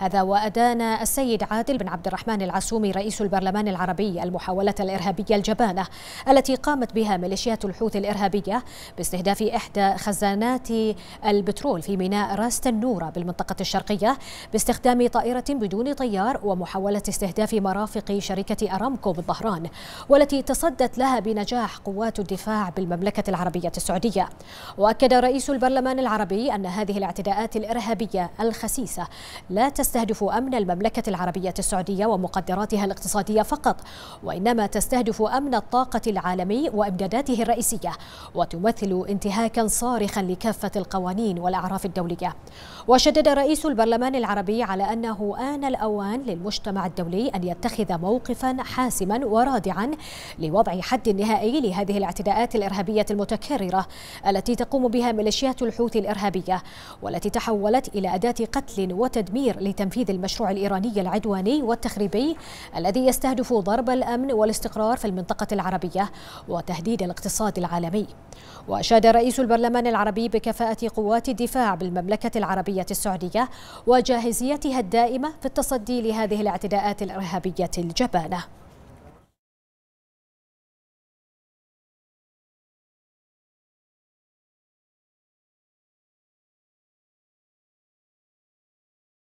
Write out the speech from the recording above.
هذا وأدان السيد عادل بن عبد الرحمن العسومي رئيس البرلمان العربي المحاولة الإرهابية الجبانة التي قامت بها ميليشيات الحوثي الإرهابية باستهداف إحدى خزانات البترول في ميناء راس تنورة بالمنطقة الشرقية باستخدام طائرة بدون طيار ومحاولة استهداف مرافق شركة أرامكو بالظهران والتي تصدت لها بنجاح قوات الدفاع بالمملكة العربية السعودية وأكد رئيس البرلمان العربي أن هذه الاعتداءات الإرهابية الخسيسة لا تس تستهدف أمن المملكة العربية السعودية ومقدراتها الاقتصادية فقط وإنما تستهدف أمن الطاقة العالمي وإمداداته الرئيسية وتمثل انتهاكا صارخا لكافة القوانين والأعراف الدولية وشدد رئيس البرلمان العربي على أنه آن الأوان للمجتمع الدولي أن يتخذ موقفا حاسما ورادعا لوضع حد نهائي لهذه الاعتداءات الإرهابية المتكررة التي تقوم بها ميليشيات الحوثي الإرهابية والتي تحولت إلى أداة قتل وتدمير تنفيذ المشروع الإيراني العدواني والتخريبي الذي يستهدف ضرب الأمن والاستقرار في المنطقة العربية وتهديد الاقتصاد العالمي وأشاد رئيس البرلمان العربي بكفاءة قوات الدفاع بالمملكة العربية السعودية وجاهزيتها الدائمة في التصدي لهذه الاعتداءات الإرهابية الجبانة